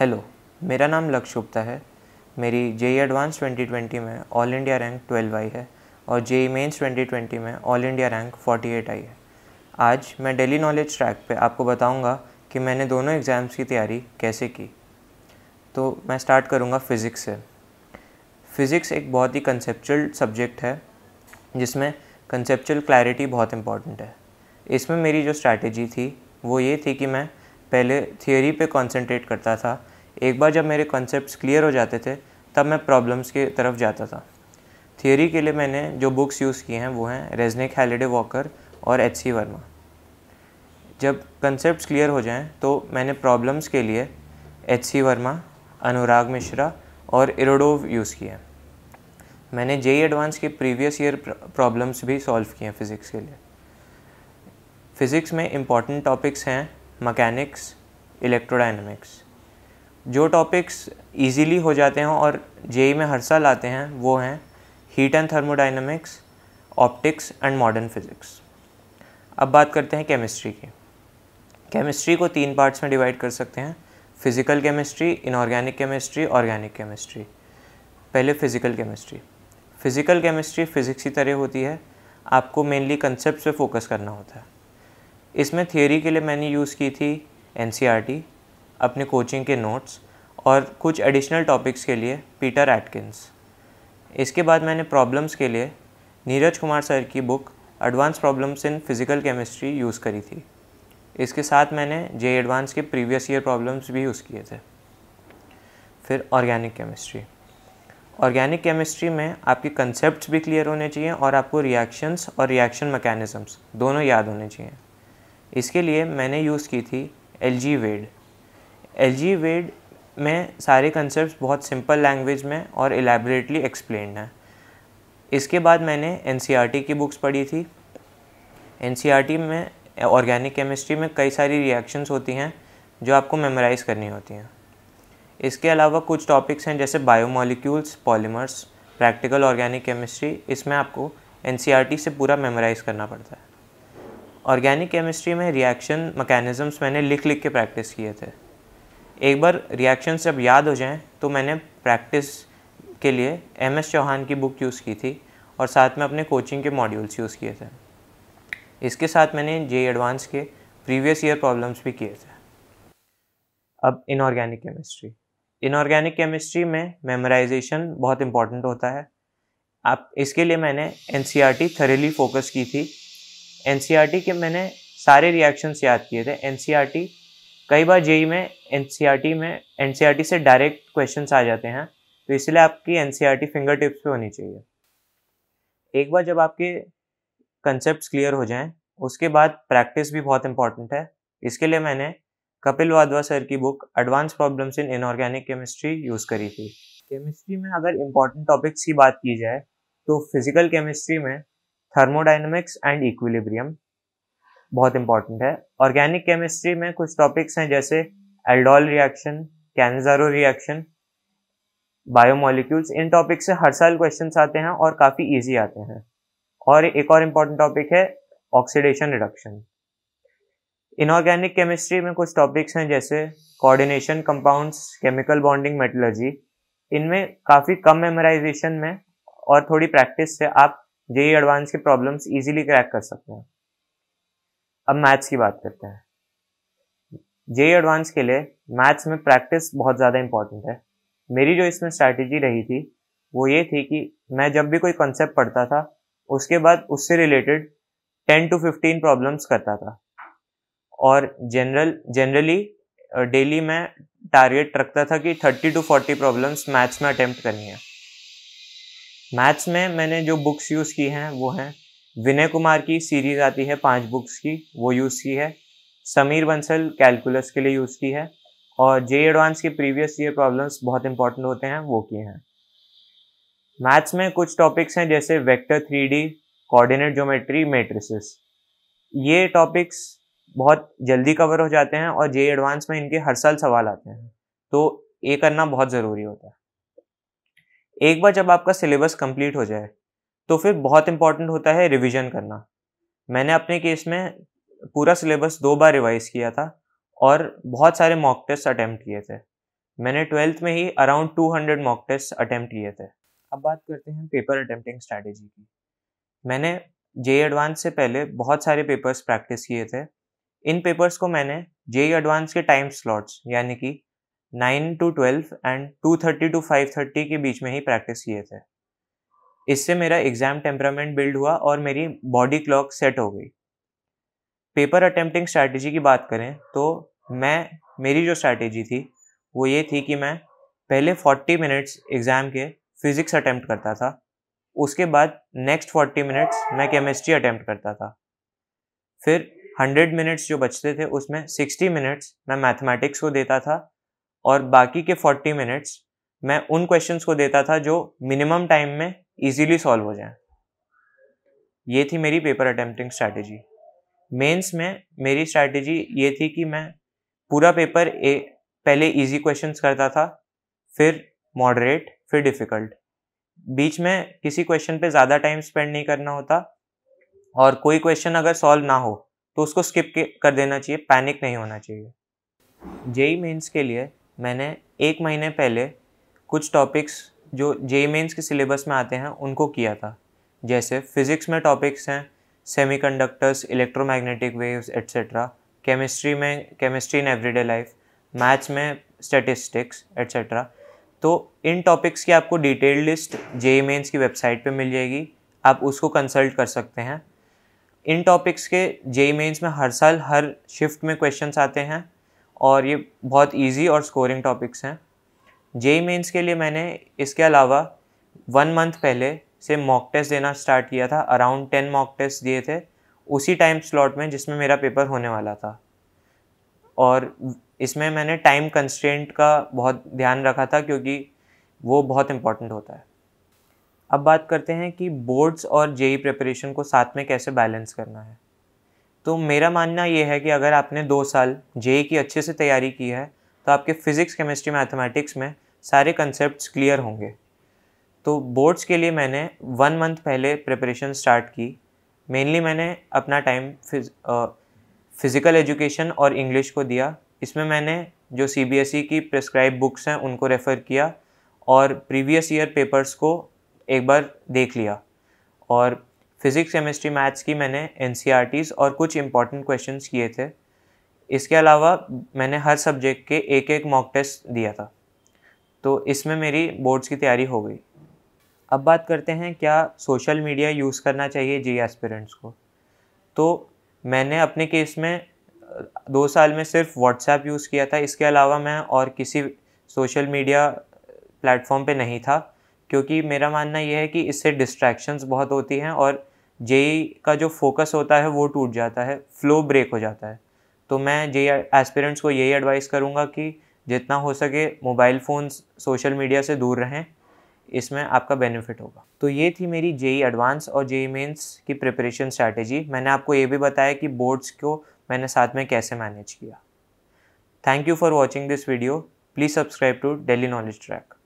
hello मेरा नाम लक्ष्य गुप्ता है मेरी जे एडवांस 2020 में ऑल इंडिया रैंक 12 आई है और जे मेंस 2020 में ऑल इंडिया रैंक 48 आई है आज मैं डेली नॉलेज ट्रैक पे आपको बताऊंगा कि मैंने दोनों एग्ज़ाम्स की तैयारी कैसे की तो मैं स्टार्ट करूंगा फ़िज़िक्स से फ़िज़िक्स एक बहुत ही कंसेप्चुअल सब्जेक्ट है जिसमें कंसेप्चुअल क्लैरिटी बहुत इंपॉर्टेंट है इसमें मेरी जो स्ट्रैटेजी थी वो ये थी कि मैं पहले थियोरी पे कंसंट्रेट करता था एक बार जब मेरे कॉन्सेप्ट्स क्लियर हो जाते थे तब मैं प्रॉब्लम्स की तरफ जाता था थियोरी के लिए मैंने जो बुक्स यूज़ किए हैं वो हैं रेजनिक हैलिडे वॉकर और एच सी वर्मा जब कंसेप्ट क्लियर हो जाएँ तो मैंने प्रॉब्लम्स के लिए एच सी वर्मा अनुराग मिश्रा और इरोडोव यूज़ किए हैं मैंने जेई एडवांस e के प्रीवियस ईयर प्रॉब्लम्स भी सॉल्व किए हैं फिज़िक्स के लिए फिज़िक्स में इम्पॉर्टेंट टॉपिक्स हैं मकैनिक्स इलेक्ट्रोडाइनमिक्स जो टॉपिक्स इजीली हो जाते हैं और जेई e में हर साल आते हैं वो हैं heat and thermodynamics optics and modern physics अब बात करते हैं केमिस्ट्री की केमिस्ट्री को तीन पार्ट्स में डिवाइड कर सकते हैं physical chemistry inorganic chemistry organic chemistry पहले physical chemistry physical chemistry physics की तरह होती है आपको मेनली कंसेप्ट पे फोकस करना होता है इसमें थियोरी के लिए मैंने यूज़ की थी एन e अपने कोचिंग के नोट्स और कुछ एडिशनल टॉपिक्स के लिए पीटर एटकिंस इसके बाद मैंने प्रॉब्लम्स के लिए नीरज कुमार सर की book advance problems in physical chemistry use करी थी इसके साथ मैंने जे एडवांस के प्रीवियस ईयर प्रॉब्लम्स भी यूज़ किए थे फिर ऑर्गेनिक केमिस्ट्री ऑर्गेनिक केमिस्ट्री में आपके कंसेप्ट भी क्लियर होने चाहिए और आपको रिएक्शंस और रिएक्शन मैकेनिज़म्स दोनों याद होने चाहिए इसके लिए मैंने यूज़ की थी एल जी वेड एल जी वेड में सारे कंसेप्ट बहुत सिंपल लैंग्वेज में और एलेबरेटली एक्सप्लेन है इसके बाद मैंने एन सी आर टी की बुक्स पढ़ी थी एन e में ऑर्गेनिक केमिस्ट्री में कई सारी रिएक्शंस होती हैं जो आपको मेमोराइज़ करनी होती हैं इसके अलावा कुछ टॉपिक्स हैं जैसे biomolecules polymers practical organic chemistry इसमें आपको एन e से पूरा मेमोराइज़ करना पड़ता है ऑर्गेनिक केमिस्ट्री में रिएक्शन मैकेनिज़म्स मैंने लिख लिख के प्रैक्टिस किए थे एक बार रिएक्शंस जब याद हो जाएं तो मैंने प्रैक्टिस के लिए एम एस चौहान की बुक यूज़ की थी और साथ में अपने कोचिंग के मॉड्यूल्स यूज़ किए थे इसके साथ मैंने जे एडवांस के प्रीवियस ईयर प्रॉब्लम्स भी किए थे अब इनऑर्गेनिक केमिस्ट्री इनऑर्गेनिक केमिस्ट्री में मेमोराइजेशन बहुत इंपॉर्टेंट होता है आप इसके लिए मैंने N C R T thoroughly focus की थी एन के मैंने सारे रिएक्शंस याद किए थे एन कई बार जेई में एन में एन से डायरेक्ट क्वेश्चन आ जाते हैं तो इसलिए आपकी एन फिंगर टिप्स पे होनी चाहिए एक बार जब आपके कंसेप्ट क्लियर हो जाएं उसके बाद प्रैक्टिस भी बहुत इंपॉर्टेंट है इसके लिए मैंने कपिल वाधवा सर की book advance problems in inorganic chemistry use करी थी केमिस्ट्री में अगर इम्पॉर्टेंट टॉपिक्स की बात की जाए तो फिजिकल केमिस्ट्री में थर्मोडाइनमिक्स एंड इक्विलिब्रियम बहुत इंपॉर्टेंट है ऑर्गेनिक केमिस्ट्री में कुछ टॉपिक्स हैं जैसे aldol reaction Cannizzaro reaction biomolecules इन टॉपिक से हर साल क्वेश्चन आते हैं और काफ़ी ईजी आते हैं और एक और इम्पॉर्टेंट टॉपिक है ऑक्सीडेशन रिडक्शन इनऑर्गेनिक केमिस्ट्री में कुछ टॉपिक्स हैं जैसे coordination compounds chemical bonding metallurgy इनमें काफ़ी कम मेमोराइजेशन में और थोड़ी प्रैक्टिस से आप जेई एडवांस के प्रॉब्लम्स इजीली क्रैक कर सकते हैं अब मैथ्स की बात करते हैं जेई एडवांस के लिए मैथ्स में प्रैक्टिस बहुत ज़्यादा इंपॉर्टेंट है मेरी जो इसमें स्ट्रैटेजी रही थी वो ये थी कि मैं जब भी कोई कॉन्सेप्ट पढ़ता था उसके बाद उससे related ten to fifteen problems करता था और जनरल जनरली डेली मैं टारगेट रखता था कि thirty to forty problems maths में अटैम्प्ट करनी है मैथ्स में मैंने जो बुक्स यूज़ की हैं वो हैं विनय कुमार की सीरीज़ आती है पांच बुक्स की वो यूज़ की है समीर बंसल कैलकुलस के लिए यूज़ की है और जे एडवांस के प्रीवियस ईयर प्रॉब्लम्स बहुत इंपॉर्टेंट होते हैं वो किए हैं मैथ्स में कुछ टॉपिक्स हैं जैसे vector three D coordinate geometry matrices ये टॉपिक्स बहुत जल्दी कवर हो जाते हैं और जे एडवांस में इनके हर साल सवाल आते हैं तो ये करना बहुत ज़रूरी होता है एक बार जब आपका सिलेबस कंप्लीट हो जाए तो फिर बहुत इंपॉर्टेंट होता है रिवीजन करना मैंने अपने केस में पूरा सिलेबस दो बार रिवाइज किया था और बहुत सारे मॉक टेस्ट अटैम्प्ट किए थे मैंने ट्वेल्थ में ही around two hundred mock test attempt किए थे अब बात करते हैं पेपर अटैम्प्टिंग स्ट्रैटेजी की मैंने जे एडवांस से पहले बहुत सारे पेपर्स प्रैक्टिस किए थे इन पेपर्स को मैंने जे एडवांस के टाइम स्लॉट्स यानी कि nine to twelve and two thirty to five thirty के बीच में ही प्रैक्टिस किए थे इससे मेरा एग्ज़ाम टेम्परामेंट बिल्ड हुआ और मेरी बॉडी क्लॉक सेट हो गई पेपर अटेम्प्टिंग स्ट्रैटेजी की बात करें तो मैं मेरी जो स्ट्रैटेजी थी वो ये थी कि मैं पहले फोर्टी मिनट्स एग्ज़ाम के फिज़िक्स अटैम्प्ट करता था उसके बाद नेक्स्ट फोर्टी मिनट्स मैं केमिस्ट्री अटैम्प्ट करता था फिर हंड्रेड मिनट्स जो बचते थे उसमें सिक्सटी मिनट्स मैं मैथमेटिक्स को देता था और बाकी के फोर्टी मिनट्स मैं उन क्वेश्चंस को देता था जो मिनिमम टाइम में इजीली सॉल्व हो जाए ये थी मेरी पेपर अटेम्प्टिंग स्ट्रैटेजी मेंस में मेरी स्ट्रैटेजी ये थी कि मैं पूरा पेपर ए पहले इजी क्वेश्चंस करता था फिर मॉडरेट फिर डिफ़िकल्ट बीच में किसी क्वेश्चन पे ज़्यादा टाइम स्पेंड नहीं करना होता और कोई क्वेश्चन अगर सॉल्व ना हो तो उसको स्किप कर देना चाहिए पैनिक नहीं होना चाहिए जेई मेंस के लिए मैंने एक महीने पहले कुछ टॉपिक्स जो जे मेन्स के सिलेबस में आते हैं उनको किया था जैसे फिज़िक्स में टॉपिक्स हैं semi electro electromagnetic waves etcetera chemistry में chemistry in everyday life maths में स्टेटिस्टिक्स एट्सेट्रा तो इन टॉपिक्स की आपको डिटेल लिस्ट जे मेन्स की वेबसाइट पे मिल जाएगी आप उसको कंसल्ट कर सकते हैं इन टॉपिक्स के जे मेन्स में हर साल हर शिफ्ट में क्वेश्चंस आते हैं और ये बहुत इजी और स्कोरिंग टॉपिक्स हैं जेई मेंस के लिए मैंने इसके अलावा वन मंथ पहले से मॉक टेस्ट देना स्टार्ट किया था अराउंड टेन मॉक टेस्ट दिए थे उसी टाइम स्लॉट में जिसमें मेरा पेपर होने वाला था और इसमें मैंने टाइम कंस्टेंट का बहुत ध्यान रखा था क्योंकि वो बहुत इम्पॉर्टेंट होता है अब बात करते हैं कि बोर्ड्स और जेई प्रिपरेशन को साथ में कैसे बैलेंस करना है तो मेरा मानना ये है कि अगर आपने दो साल जे e की अच्छे से तैयारी की है तो आपके फ़िज़िक्स केमिस्ट्री मैथमेटिक्स में सारे कंसेप्ट क्लियर होंगे तो बोर्ड्स के लिए मैंने वन मंथ पहले प्रिपरेशन स्टार्ट की मेनली मैंने अपना टाइम फिज़िकल एजुकेशन और इंग्लिश को दिया इसमें मैंने जो सी e की प्रिस्क्राइब बुक्स हैं उनको रेफ़र किया और प्रीवियस ईयर पेपर्स को एक बार देख लिया और फिज़िक्स केमिस्ट्री मैथ्स की मैंने एन e और कुछ इंपॉर्टेंट क्वेश्चन किए थे इसके अलावा मैंने हर सब्जेक्ट के एक एक मॉक टेस्ट दिया था तो इसमें मेरी बोर्ड्स की तैयारी हो गई अब बात करते हैं क्या सोशल मीडिया यूज़ करना चाहिए जी एस्पिरेंट्स को तो मैंने अपने केस में दो साल में सिर्फ व्हाट्सएप यूज़ किया था इसके अलावा मैं और किसी सोशल मीडिया प्लेटफॉर्म पे नहीं था क्योंकि मेरा मानना यह है कि इससे डिस्ट्रैक्शंस बहुत होती हैं और जेई का जो फोकस होता है वो टूट जाता है फ्लो ब्रेक हो जाता है तो मैं जे एस्पिरेंट्स को यही एडवाइस करूँगा कि जितना हो सके मोबाइल फ़ोन्स सोशल मीडिया से दूर रहें इसमें आपका बेनिफिट होगा तो ये थी मेरी जेई एडवांस और जेई मेंस की प्रिपरेशन स्ट्रैटेजी मैंने आपको ये भी बताया कि बोर्ड्स को मैंने साथ में कैसे मैनेज किया thank you for watching this video please subscribe to Daily Knowledge track